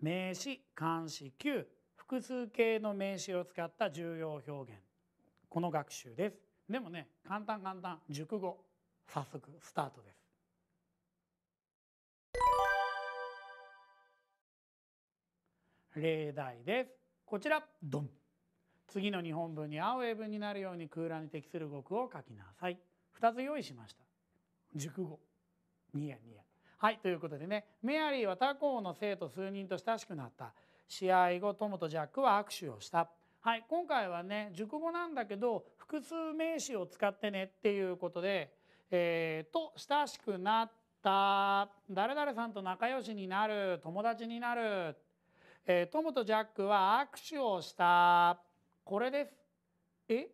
名詞漢詞旧複数形の名詞を使った重要表現この学習ですでもね簡単簡単熟語早速スタートです例題ですこちらドン次の日本文に合う英文になるように空欄に適する語句を書きなさい二つ用意しました熟語ニヤニヤはいということでねメアリーは他校の生徒数人と親しくなった試合後トムとジャックは握手をしたはい、今回はね熟語なんだけど複数名詞を使ってねっていうことで「えー、と親しくなった」「誰々さんと仲良しになる」「友達になる」えー、トムとジャックは握手をした」これです。え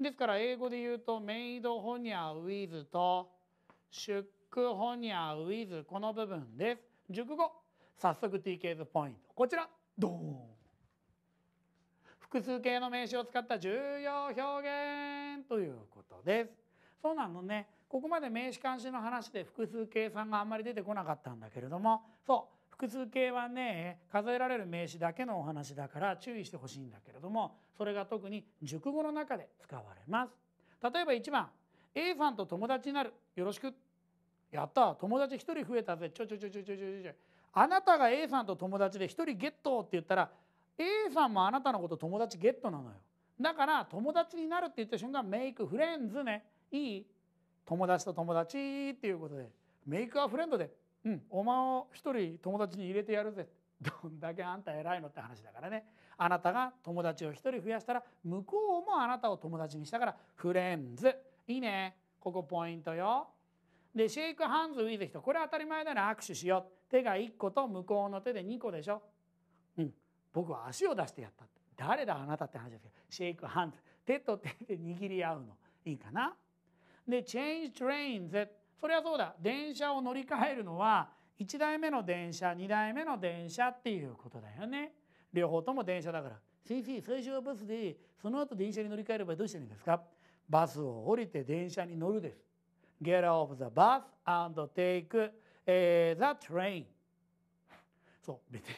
ですから英語で言うと「メイドホニャウィズ」と「出熟ホニャウィズこの部分です。熟語早速 TK s ポイントこちらドーン複数形の名詞を使った重要表現ということです。そうなのねここまで名詞監視の話で複数形さんがあんまり出てこなかったんだけれどもそう複数形はね数えられる名詞だけのお話だから注意してほしいんだけれどもそれが特に熟語の中で使われます。例えば1番 A さんと友達になるよろしくやった友達1人増えたぜちょちょちょちょちょちょちょあなたが A さんと友達で1人ゲットって言ったら A さんもあなたのこと友達ゲットなのよだから友達になるって言った瞬間メイクフレンズねいい友達と友達っていうことでメイクはフレンドでうんお前を1人友達に入れてやるぜどんだけあんた偉いのって話だからねあなたが友達を1人増やしたら向こうもあなたを友達にしたからフレンズいいねここポイントよでシェイクハンズウィズ人これ当たり前なら握手しよう手が1個と向こうの手で2個でしょ、うん、僕は足を出してやったって誰だあなたって話ですけどシェイクハンズ手と手で握り合うのいいかなでチェンジトレインズそれはそうだ電車を乗り換えるのは1台目の電車2台目の電車っていうことだよね両方とも電車だから先生最初はバスでその後電車に乗り換えればどうしたらいいんですかバスを降りて電車に乗るです get off the bus and take、えー、the train そう別に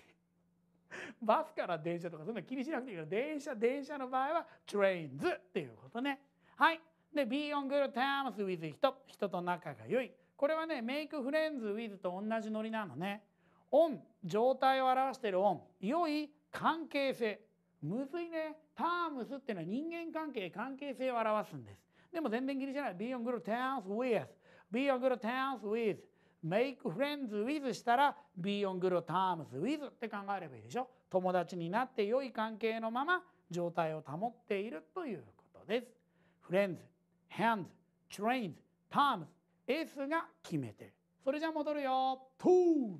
バスから電車とかそんな気にしなくていいけど電車電車の場合は trains っていうことねはいで be on good terms with 人人と仲が良いこれはね make friends with と同じノリなのね on 状態を表している on 良い関係性むずいねタームスっていうのは人間関係関係性を表すんですでも全然気にしない be on good terms with be on good terms with make friends with したら be on good terms with って考えればいいでしょ友達になって良い関係のまま状態を保っているということです friends hands trains terms S が決めてるそれじゃ戻るよ to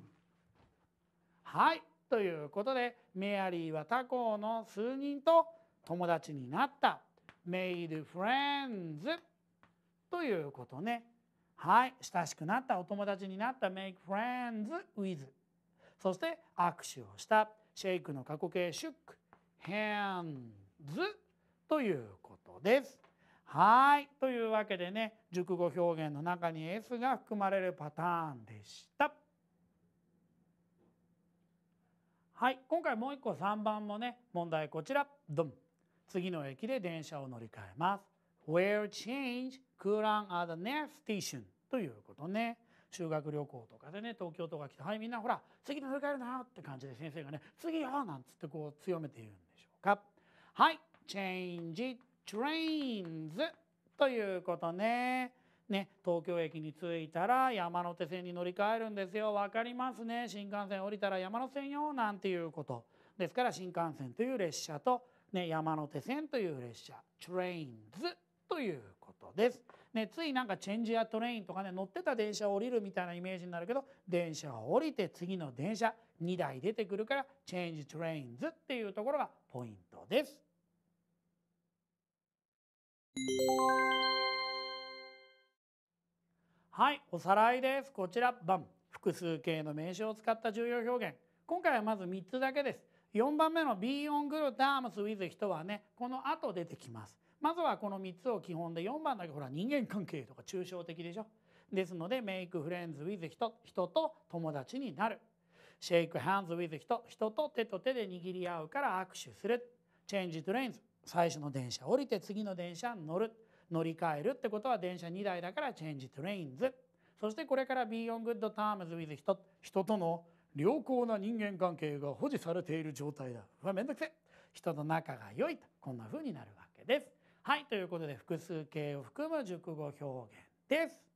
はいということでメアリーは他校の数人と友達になった made friends ということね。はい、親しくなったお友達になった make friends with そして握手をしたシェイクの過去形 shook hands ということです。はい、というわけでね熟語表現の中に S が含まれるパターンでした。はい、今回もう一個3番もね問題こちらドン。次の駅で電車を乗り換えます。Where change 空欄 at the next station ということね。修学旅行とかでね東京とか来て「はいみんなほら次乗り換えるなって感じで先生がね「次よ」なんつってこう強めて言うんでしょうか。はい Change trains ということね。ね、東京駅に着いたら山手線に乗り換えるんですよわかりますね新幹線降りたら山手線よなんていうことですから新幹線という列車とね、山手線という列車ト r a i n s ということです、ね、ついなんかチェンジやトレインとかね乗ってた電車を降りるみたいなイメージになるけど電車を降りて次の電車2台出てくるからチェンジトレインズっていうところがポイントです。はいおさらいですこちらバン複数形の名詞を使った重要表現今回はまず3つだけです4番目の Be on good terms with 人はねこの後出てきますまずはこの3つを基本で4番だけほら人間関係とか抽象的でしょですので Make friends with 人人と友達になる Shake hands with 人人と手と手で握り合うから握手する Change trains 最初の電車降りて次の電車乗る乗り換えるってことは電車2台だから Change trains そしてこれから Be on good terms with 人人との良好な人間関係が保持されている状態だうわめんどくせえ人の仲が良いとこんな風になるわけです。はいということで複数形を含む熟語表現です。